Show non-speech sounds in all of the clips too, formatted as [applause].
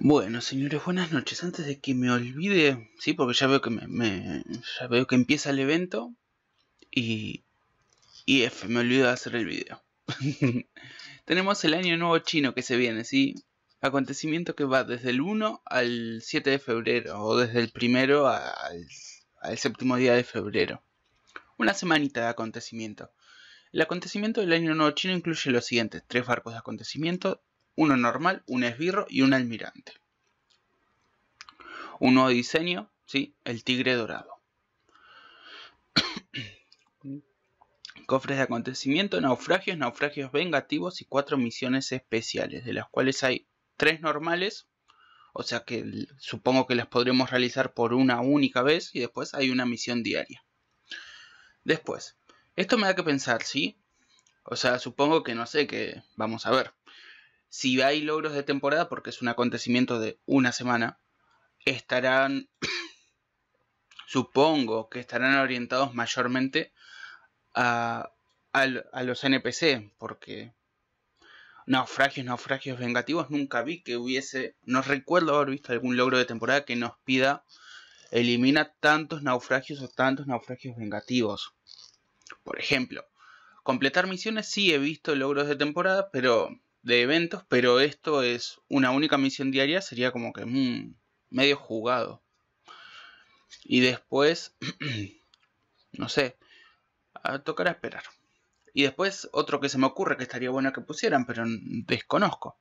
Bueno, señores, buenas noches. Antes de que me olvide, sí, porque ya veo que me, ya veo que empieza el evento y y F, me olvido de hacer el video. [laughs] Tenemos el año nuevo chino que se viene, sí. Acontecimiento que va desde el 1 al 7 de febrero o desde el primero al, al séptimo día de febrero. Una semanita de acontecimiento. El acontecimiento del año nuevo chino incluye los siguientes: tres barcos de acontecimiento, uno normal, un esbirro y un almirante. Un nuevo diseño, ¿sí? el tigre dorado. [coughs] Cofres de acontecimiento, naufragios, naufragios vengativos y cuatro misiones especiales, de las cuales hay tres normales, o sea que supongo que las podremos realizar por una única vez y después hay una misión diaria. Después, esto me da que pensar, ¿sí? O sea, supongo que no sé, que vamos a ver si hay logros de temporada, porque es un acontecimiento de una semana, estarán, [coughs] supongo que estarán orientados mayormente a, los NPC, porque naufragios, naufragios vengativos, nunca vi que hubiese, no recuerdo haber visto algún logro de temporada que nos pida elimina tantos naufragios o tantos naufragios vengativos. Por ejemplo, completar misiones sí he visto logros de temporada, pero de eventos, pero esto es una única misión diaria, sería como que un mm, medio jugado. Y después, [clears throat] no sé, a tocar a esperar. Y después otro que se me ocurre que estaría bueno que pusieran, pero desconozco.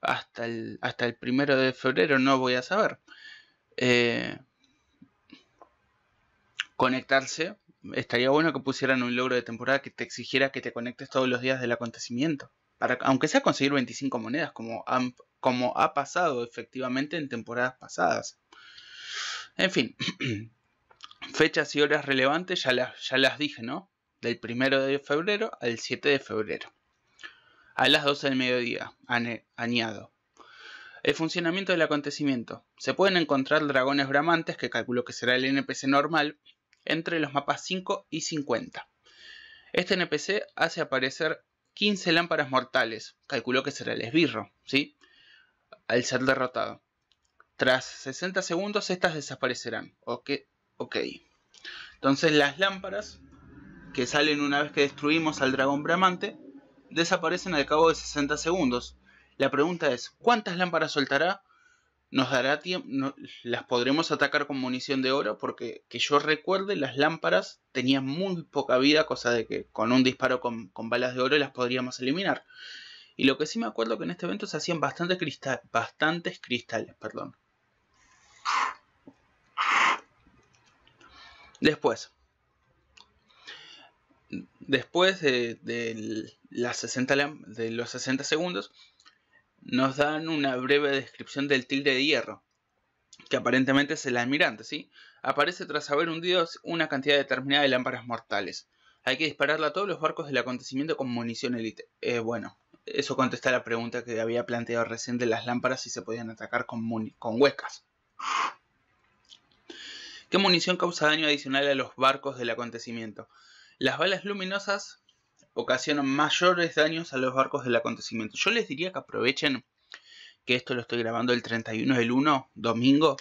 Hasta el, hasta el primero de febrero no voy a saber. Eh, conectarse. Estaría bueno que pusieran un logro de temporada que te exigiera que te conectes todos los días del acontecimiento aunque sea conseguir 25 monedas, como, ha pasado efectivamente en temporadas pasadas. En fin, [clears throat] fechas y horas relevantes ya ya las dije, ¿no? Del 1 de febrero al 7 de febrero. A las 12 del mediodía, añado. El funcionamiento del acontecimiento. Se pueden encontrar dragones bramantes, que calculo que será el NPC normal, entre los mapas 5 y 50. Este NPC hace aparecer 15 lámparas mortales, calculó que será el esbirro, ¿sí? Al ser derrotado. Tras 60 segundos estas desaparecerán. Ok. ok, Entonces las lámparas que salen una vez que destruimos al dragón bramante desaparecen al cabo de 60 segundos. La pregunta es, ¿cuántas lámparas soltará nos dará tiempo, las podremos atacar con munición de oro porque que yo recuerde las lámparas tenían muy poca vida, cosa de que con un disparo con, balas de oro las podríamos eliminar. Y lo que sí me acuerdo que en este evento se hacían bastantes, cristal, bastantes cristales. Perdón. Después. Después de, de los 60 segundos, nos dan una breve descripción del tilde de Hierro, que aparentemente es el almirante, ¿sí? Aparece tras haber hundido una cantidad determinada de lámparas mortales. Hay que dispararla a todos los barcos del acontecimiento con munición élite eh, bueno, eso contesta la pregunta que había planteado recién de las lámparas si se podían atacar con, con huecas. ¿Qué munición causa daño adicional a los barcos del acontecimiento? Las balas luminosas ocasionan mayores daños a los barcos del acontecimiento. Yo les diría que aprovechen que esto lo estoy grabando el 31 del 1, domingo,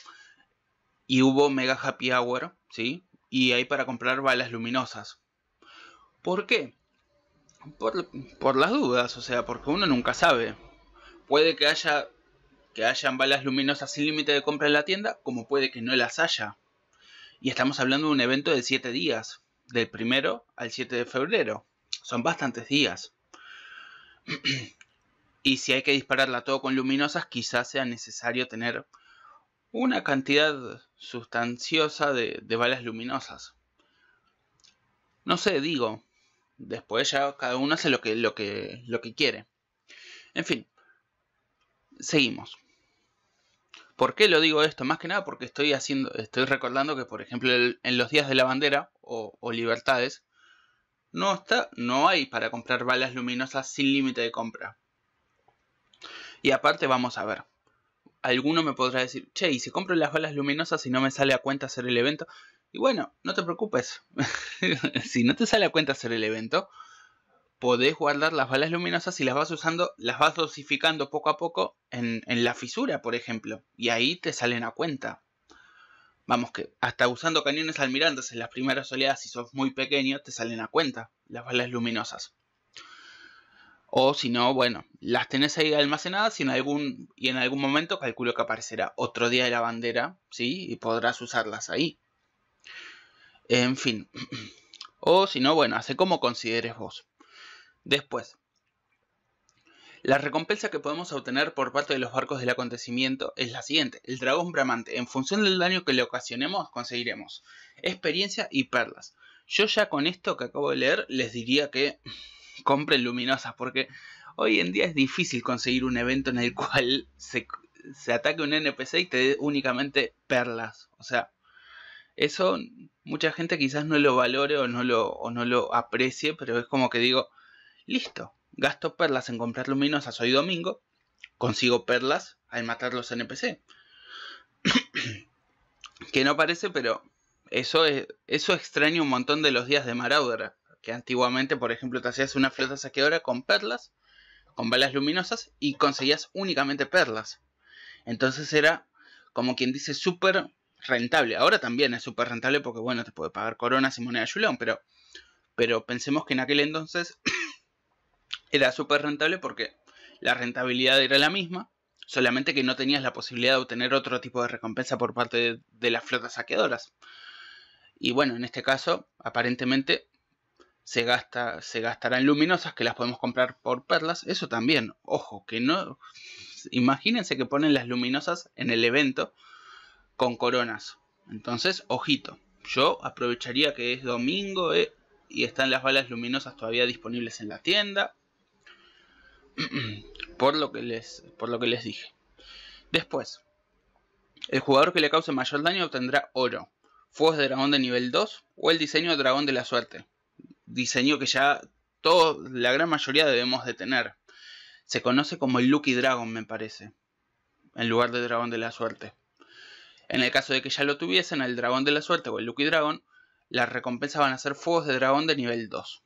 y hubo mega happy hour, ¿sí? Y hay para comprar balas luminosas. ¿Por qué? Por, las dudas, o sea, porque uno nunca sabe. Puede que haya que hayan balas luminosas sin límite de compra en la tienda, como puede que no las haya. Y estamos hablando de un evento de 7 días, del primero al 7 de febrero son bastantes días. [clears throat] y si hay que dispararla todo con luminosas, quizás sea necesario tener una cantidad sustanciosa de, balas luminosas. No sé, digo, después ya cada uno hace lo que, lo que, lo que quiere. En fin, seguimos. ¿Por qué lo digo esto? Más que nada porque estoy haciendo, estoy recordando que, por ejemplo, en los días de la bandera o libertades, no está, no hay para comprar balas luminosas sin límite de compra. Y aparte vamos a ver. Alguno me podrá decir, che, ¿y si compro las balas luminosas y no me sale a cuenta hacer el evento? Y bueno, no te preocupes. [laughs] si no te sale a cuenta hacer el evento, podés guardar las balas luminosas y las vas usando, las vas dosificando poco a poco en, en la fisura, por ejemplo. Y ahí te salen a cuenta. Vamos que hasta usando cañones almirantes en las primeras oleadas, si sos muy pequeño, te salen a cuenta las balas luminosas. O si no, bueno, las tenés ahí almacenadas y en algún, y en algún momento calculo que aparecerá otro día de la bandera, ¿sí? Y podrás usarlas ahí. En fin. [clears throat] O si no, bueno, hace como consideres vos. Después, la recompensa que podemos obtener por parte de los barcos del acontecimiento es la siguiente. El dragón bramante, en función del daño que le ocasionemos, conseguiremos experiencia y perlas. Yo ya con esto que acabo de leer les diría que [laughs] compren luminosas porque hoy en día es difícil conseguir un evento en el cual se, ataque un NPC y te dé únicamente perlas. O sea, eso mucha gente quizás no lo valore o no lo aprecie, pero es como que digo, listo, Gasto perlas en comprar luminosas hoy domingo. Consigo perlas al matar los NPC. [clears throat] que no parece, pero eso, es, eso extraña un montón de los días de Marauder. Que antiguamente, por ejemplo, te hacías una flota saqueadora con perlas, con balas luminosas, y conseguías únicamente perlas. Entonces era, como quien dice, súper rentable. Ahora también es súper rentable porque, bueno, te puede pagar coronas y moneda Julián, pero, pero pensemos que en aquel entonces [clears throat] era súper rentable porque la rentabilidad era la misma, solamente que no tenías la posibilidad de obtener otro tipo de recompensa por parte de, las flotas saqueadoras. Y bueno, en este caso, aparentemente se, gasta, se gastarán luminosas que las podemos comprar por perlas. Eso también, ojo, que no. Imagínense que ponen las luminosas en el evento con coronas. Entonces, ojito, yo aprovecharía que es domingo eh, y están las balas luminosas todavía disponibles en la tienda. [clears throat] por lo que les, por lo que les dije. Después, el jugador que le cause mayor daño obtendrá oro, fuegos de dragón de nivel 2 o el diseño de dragón de la suerte. Diseño que ya la gran mayoría debemos de tener. Se conoce como el Lucky Dragon, me parece, en lugar de Dragón de la Suerte. En el caso de que ya lo tuviesen, el Dragón de la Suerte o el Lucky Dragon, las recompensas van a ser fuegos de dragón de nivel 2.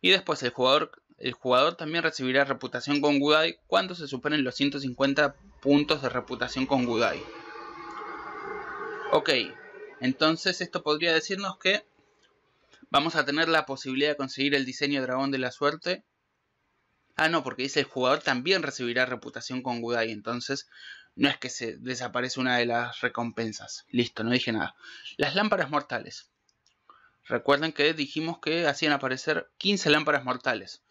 Y después el jugador el jugador también recibirá reputación con Gudai cuando se superen los 150 puntos de reputación con Gudai. Ok, entonces esto podría decirnos que vamos a tener la posibilidad de conseguir el diseño dragón de la suerte. Ah, no, porque dice el jugador también recibirá reputación con Gudai, entonces no es que se desaparece una de las recompensas. Listo, no dije nada. Las lámparas mortales. Recuerden que dijimos que hacían aparecer 15 lámparas mortales.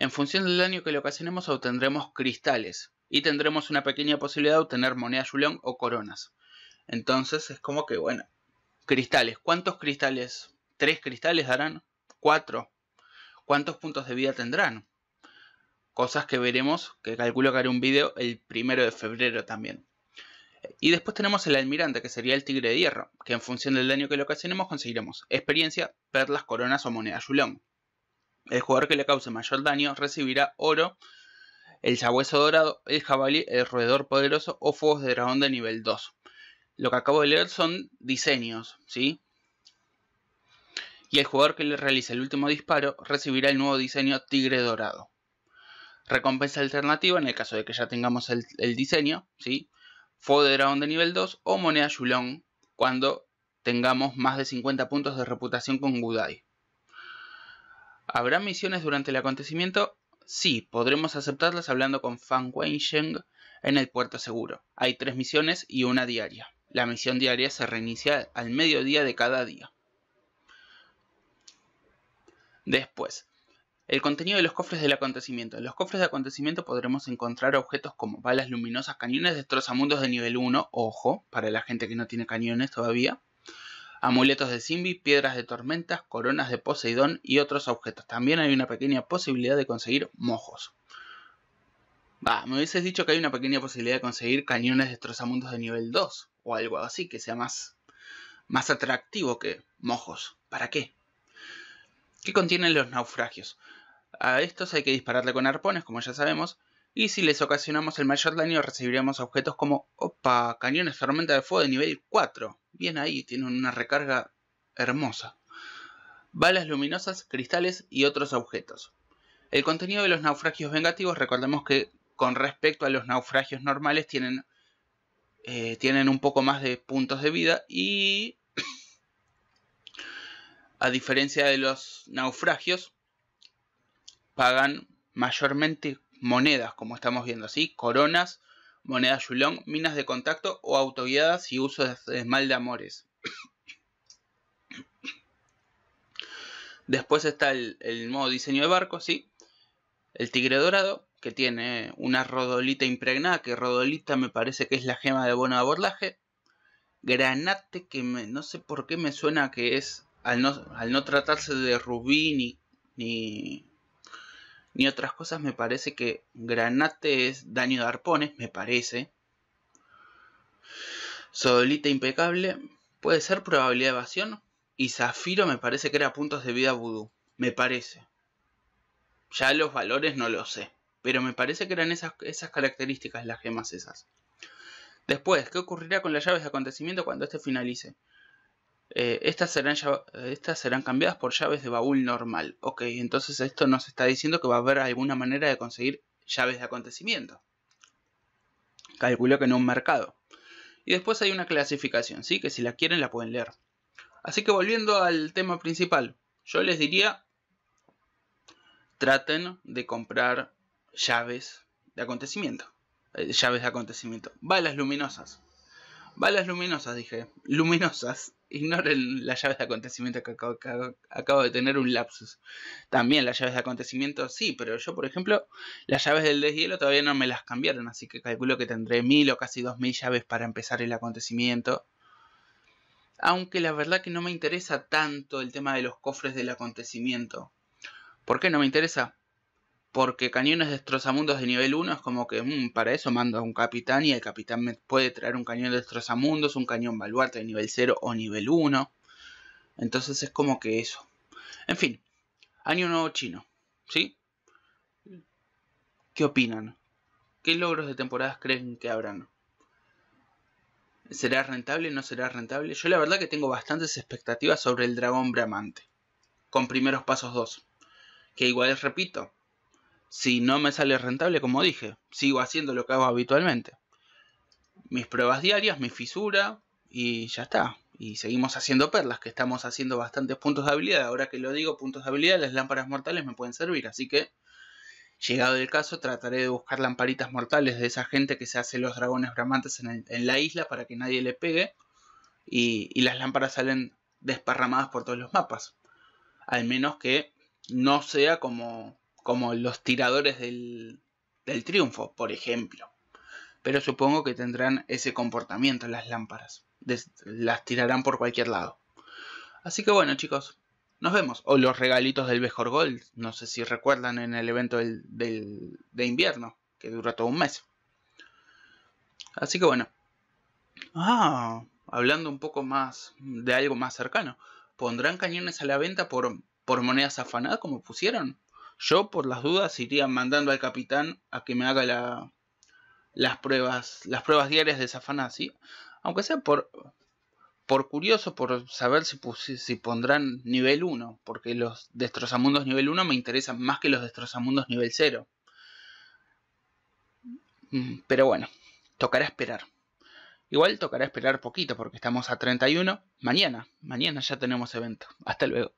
En función del daño que le ocasionemos obtendremos cristales y tendremos una pequeña posibilidad de obtener moneda Julión o coronas. Entonces es como que, bueno, cristales. ¿Cuántos cristales? ¿Tres cristales darán? ¿Cuatro? ¿Cuántos puntos de vida tendrán? Cosas que veremos, que calculo que haré un vídeo el primero de febrero también. Y después tenemos el almirante, que sería el tigre de hierro, que en función del daño que le ocasionemos conseguiremos experiencia, perlas, coronas o moneda julón. El jugador que le cause mayor daño recibirá oro, el sabueso dorado, el jabalí, el roedor poderoso o fuegos de dragón de nivel 2. Lo que acabo de leer son diseños, ¿sí? Y el jugador que le realice el último disparo recibirá el nuevo diseño tigre dorado. Recompensa alternativa en el caso de que ya tengamos el, diseño, ¿sí? Fuego de dragón de nivel 2 o moneda Yulong cuando tengamos más de 50 puntos de reputación con Gudai. ¿Habrá misiones durante el acontecimiento? Sí, podremos aceptarlas hablando con Fan Wensheng en el puerto seguro. Hay tres misiones y una diaria. La misión diaria se reinicia al mediodía de cada día. Después, el contenido de los cofres del acontecimiento. En los cofres de acontecimiento podremos encontrar objetos como balas luminosas, cañones destrozamundos de nivel 1, ojo, para la gente que no tiene cañones todavía, amuletos de Simbi, piedras de tormentas, coronas de Poseidón y otros objetos. También hay una pequeña posibilidad de conseguir mojos. me hubieses dicho que hay una pequeña posibilidad de conseguir cañones destrozamundos de nivel 2 o algo así que sea más, más atractivo que mojos. ¿Para qué? ¿Qué contienen los naufragios? A estos hay que dispararle con arpones, como ya sabemos, y si les ocasionamos el mayor daño recibiremos objetos como, opa, cañones tormenta de fuego de nivel 4. Bien ahí, tienen una recarga hermosa. Balas luminosas, cristales y otros objetos. El contenido de los naufragios vengativos, recordemos que con respecto a los naufragios normales tienen, eh, tienen un poco más de puntos de vida y [clears throat] a diferencia de los naufragios pagan mayormente monedas, como estamos viendo así, coronas, monedas Yulong, minas de contacto o autoguiadas y uso de esmal de amores. Después está el, modo diseño de barco, ¿sí? El tigre dorado, que tiene una rodolita impregnada, que rodolita me parece que es la gema de bono de abordaje. Granate, que no sé por qué me suena que es, al no, al no tratarse de rubí ni, ni ni otras cosas. Me parece que Granate es daño de arpones, me parece. Sodolita impecable, puede ser probabilidad de evasión. Y Zafiro me parece que era puntos de vida vudú, me parece. Ya los valores no lo sé, pero me parece que eran esas, esas características las gemas esas. Después, ¿qué ocurrirá con las llaves de acontecimiento cuando este finalice? Eh, estas, serán serán cambiadas por llaves de baúl normal. Ok, entonces esto nos está diciendo que va a haber alguna manera de conseguir llaves de acontecimiento. Calculo que en un mercado. Y después hay una clasificación, ¿sí? Que si la quieren la pueden leer. Así que volviendo al tema principal, yo les diría, traten de comprar llaves de acontecimiento. Eh, llaves de acontecimiento. Balas luminosas. Balas luminosas, dije. Luminosas ignoren las llaves de acontecimiento que acabo, de tener un lapsus. También las llaves de acontecimiento sí, pero yo, por ejemplo, las llaves del deshielo todavía no me las cambiaron, así que calculo que tendré mil o casi dos mil llaves para empezar el acontecimiento. Aunque la verdad que no me interesa tanto el tema de los cofres del acontecimiento. ¿Por qué no me interesa? Porque cañones destrozamundos de nivel 1 es como que mm, para eso mando a un capitán y el capitán me puede traer un cañón destrozamundos, un cañón baluarte de nivel 0 o nivel 1. Entonces es como que eso. En fin, año nuevo chino, ¿sí? ¿Qué opinan? ¿Qué logros de temporadas creen que habrán? ¿Será rentable? ¿No será rentable? Yo la verdad que tengo bastantes expectativas sobre el dragón bramante. Con primeros pasos 2. Que igual repito, si no me sale rentable, como dije, sigo haciendo lo que hago habitualmente. Mis pruebas diarias, mi fisura y ya está. Y seguimos haciendo perlas, que estamos haciendo bastantes puntos de habilidad. Ahora que lo digo, puntos de habilidad, las lámparas mortales me pueden servir. Así que, llegado el caso, trataré de buscar lamparitas mortales de esa gente que se hace los dragones bramantes en, la isla para que nadie le pegue. y las lámparas salen desparramadas por todos los mapas. Al menos que no sea como como los tiradores del, triunfo, por ejemplo. Pero supongo que tendrán ese comportamiento las lámparas. las tirarán por cualquier lado. Así que bueno, chicos, nos vemos. O los regalitos del mejor Gold, no sé si recuerdan en el evento del, de invierno, que dura todo un mes. Así que bueno. Ah, hablando un poco más de algo más cercano. ¿Pondrán cañones a la venta por, por monedas afanadas como pusieron? Yo, por las dudas, iría mandando al capitán a que me haga las, pruebas, diarias de Safanasi. Aunque sea por, curioso, por saber si, si pondrán nivel 1. Porque los destrozamundos nivel 1 me interesan más que los destrozamundos nivel 0. Mm, pero bueno, tocará esperar. Igual tocará esperar poquito porque estamos a 31. Mañana, mañana ya tenemos evento. Hasta luego.